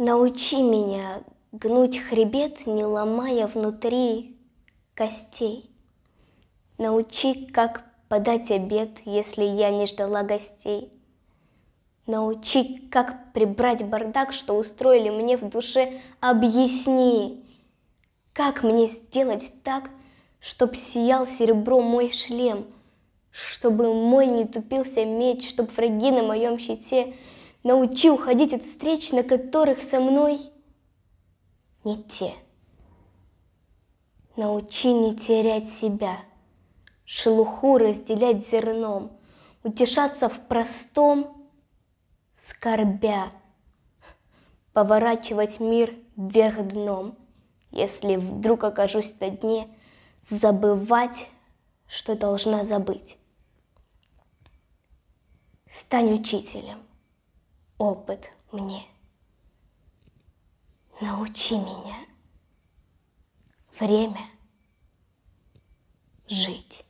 Научи меня гнуть хребет, не ломая внутри костей. Научи, как подать обед, если я не ждала гостей. Научи, как прибрать бардак, что устроили мне в душе, объясни. Как мне сделать так, чтоб сиял серебро мой шлем, чтобы мой не тупился меч, чтоб враги на моем щите научи уходить от встреч, на которых со мной не те. Научи не терять себя, шелуху разделять зерном, утешаться в простом, скорбя, поворачивать мир вверх дном, если вдруг окажусь на дне, забывать, что должна забыть. Стань учителем опыт мне. Научи меня время жить.